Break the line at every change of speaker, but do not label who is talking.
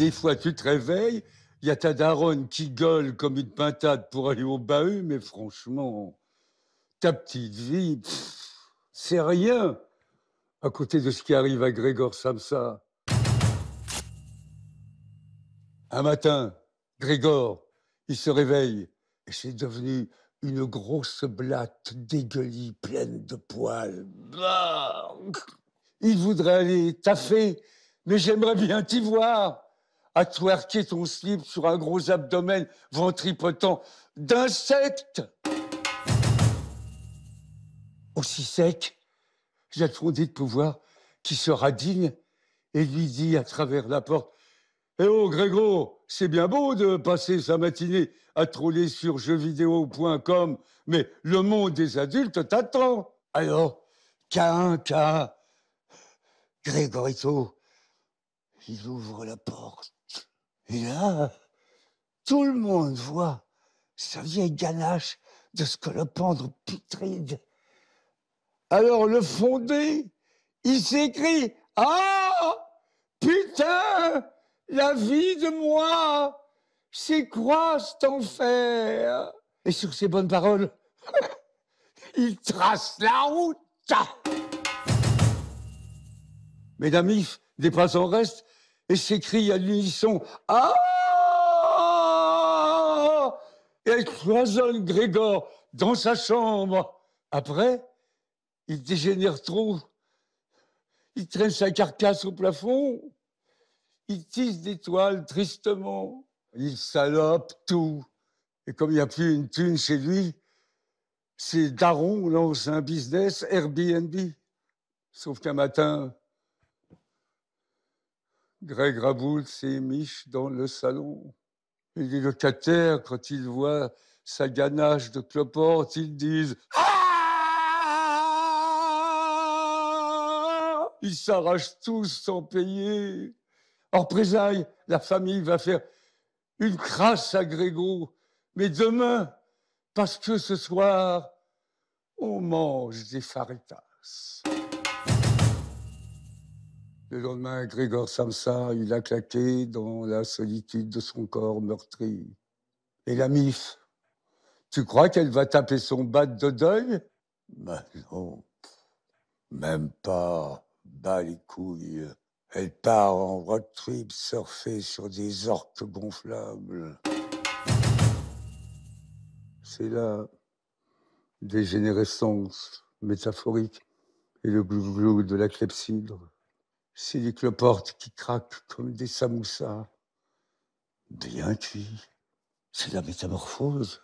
Des fois, tu te réveilles, il y a ta daronne qui gueule comme une pintade pour aller au bahut, mais franchement, ta petite vie, c'est rien à côté de ce qui arrive à Grégor Samsa. Un matin, Grégor, il se réveille et c'est devenu une grosse blatte dégueulie, pleine de poils. Il voudrait aller taffer, mais j'aimerais bien t'y voir à twerker ton slip sur un gros abdomen ventripotent d'insectes Aussi sec, j'ai de pouvoir qui sera digne et lui dit à travers la porte Eh oh Grégo, c'est bien beau de passer sa matinée à troller sur jeuxvideo.com, mais le monde des adultes t'attend. Alors, Cain, un, Grégorito, il ouvre la porte. Et là, tout le monde voit sa vieille ganache de scolopendre putride. Alors le fondé, il s'écrie Ah Putain La vie de moi C'est quoi cet enfer Et sur ces bonnes paroles, il trace la route Mesdames, des en reste et s'écrie à l'unisson Ah Et cloisonne Grégor dans sa chambre. Après, il dégénère trop. Il traîne sa carcasse au plafond. Il tisse des toiles tristement. Il salope tout. Et comme il n'y a plus une thune chez lui, c'est darons lancent un business Airbnb. Sauf qu'un matin, Greg raboule ses miches dans le salon. Et les locataires, quand ils voient sa ganache de cloporte, ils disent ah Ils s'arrachent tous sans payer. En présailles, la famille va faire une crasse à Grégo. Mais demain, parce que ce soir, on mange des faritas. Le lendemain, Grégor Samsa, il a claqué dans la solitude de son corps meurtri. Et la MIF, tu crois qu'elle va taper son bat de deuil Ben non, même pas. Bas les couilles. Elle part en road trip surfer sur des orques gonflables. C'est la dégénérescence métaphorique et le glouglou de la clepsydre. C'est des cloportes qui craquent comme des samoussas. Bien cuit, C'est la métamorphose.